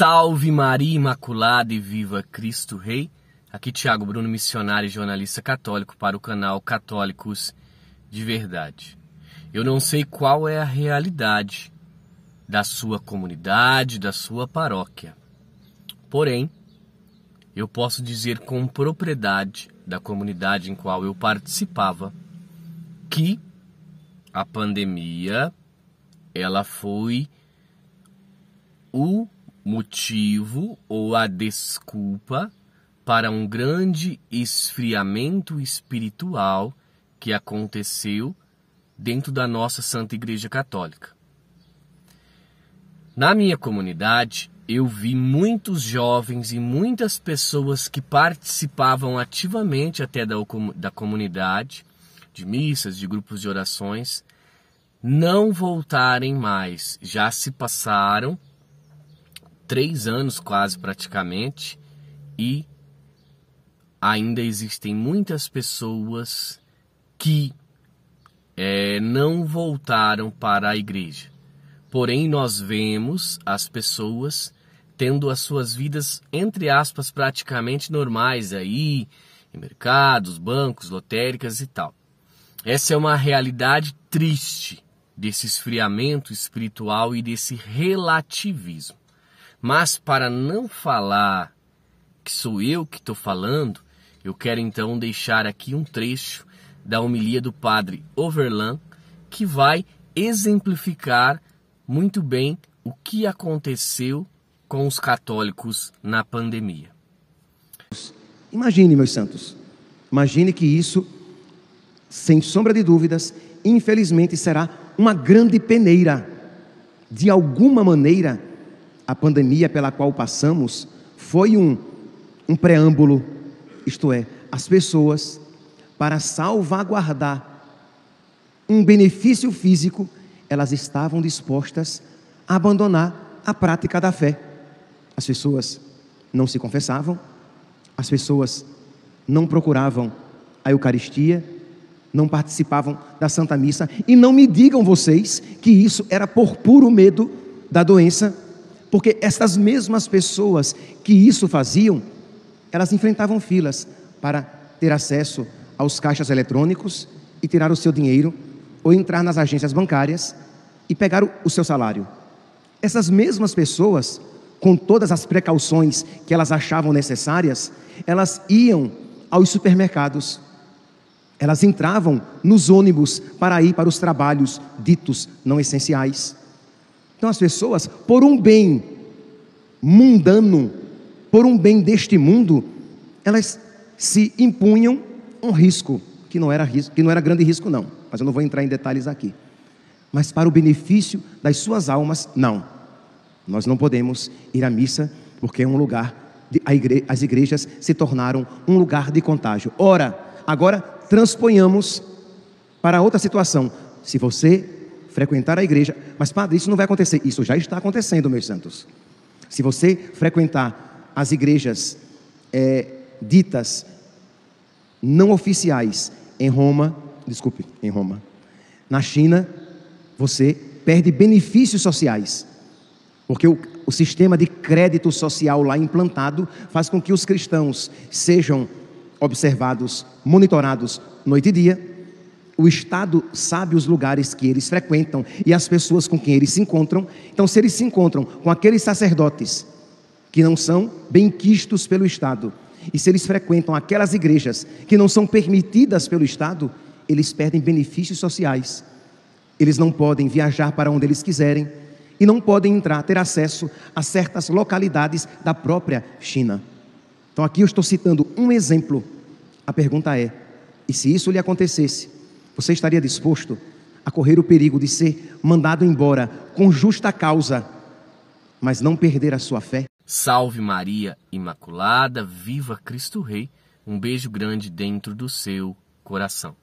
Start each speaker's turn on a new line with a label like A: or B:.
A: Salve Maria Imaculada e viva Cristo Rei. Aqui Tiago Bruno, missionário e jornalista católico para o canal Católicos de Verdade. Eu não sei qual é a realidade da sua comunidade, da sua paróquia. Porém, eu posso dizer com propriedade da comunidade em qual eu participava que a pandemia ela foi o motivo ou a desculpa para um grande esfriamento espiritual que aconteceu dentro da nossa Santa Igreja Católica. Na minha comunidade, eu vi muitos jovens e muitas pessoas que participavam ativamente até da, da comunidade, de missas, de grupos de orações, não voltarem mais. Já se passaram três anos quase praticamente e ainda existem muitas pessoas que é, não voltaram para a igreja. Porém, nós vemos as pessoas tendo as suas vidas, entre aspas, praticamente normais aí, em mercados, bancos, lotéricas e tal. Essa é uma realidade triste desse esfriamento espiritual e desse relativismo. Mas para não falar que sou eu que estou falando, eu quero então deixar aqui um trecho da homilia do padre Overland que vai exemplificar muito bem o que aconteceu com os católicos na pandemia.
B: Imagine, meus santos, imagine que isso, sem sombra de dúvidas, infelizmente será uma grande peneira. De alguma maneira, a pandemia pela qual passamos foi um, um preâmbulo, isto é, as pessoas, para salvaguardar um benefício físico, elas estavam dispostas a abandonar a prática da fé. As pessoas não se confessavam, as pessoas não procuravam a Eucaristia, não participavam da Santa Missa, e não me digam vocês que isso era por puro medo da doença porque essas mesmas pessoas que isso faziam, elas enfrentavam filas para ter acesso aos caixas eletrônicos e tirar o seu dinheiro ou entrar nas agências bancárias e pegar o seu salário. Essas mesmas pessoas, com todas as precauções que elas achavam necessárias, elas iam aos supermercados. Elas entravam nos ônibus para ir para os trabalhos ditos não essenciais. Então as pessoas, por um bem mundano, por um bem deste mundo, elas se impunham um risco que não era risco, que não era grande risco não, mas eu não vou entrar em detalhes aqui. Mas para o benefício das suas almas, não. Nós não podemos ir à missa porque é um lugar de, igre, as igrejas se tornaram um lugar de contágio. Ora, agora transponhamos para outra situação. Se você frequentar a igreja. Mas, padre, isso não vai acontecer. Isso já está acontecendo, meus santos. Se você frequentar as igrejas é, ditas não oficiais em Roma, desculpe, em Roma, na China, você perde benefícios sociais. Porque o, o sistema de crédito social lá implantado faz com que os cristãos sejam observados, monitorados noite e dia, o Estado sabe os lugares que eles frequentam e as pessoas com quem eles se encontram. Então, se eles se encontram com aqueles sacerdotes que não são benquistos pelo Estado, e se eles frequentam aquelas igrejas que não são permitidas pelo Estado, eles perdem benefícios sociais. Eles não podem viajar para onde eles quiserem e não podem entrar, ter acesso a certas localidades da própria China. Então, aqui eu estou citando um exemplo. A pergunta é: e se isso lhe acontecesse, você estaria disposto a correr o perigo de ser mandado embora com justa causa, mas não perder a sua fé?
A: Salve Maria Imaculada, viva Cristo Rei. Um beijo grande dentro do seu coração.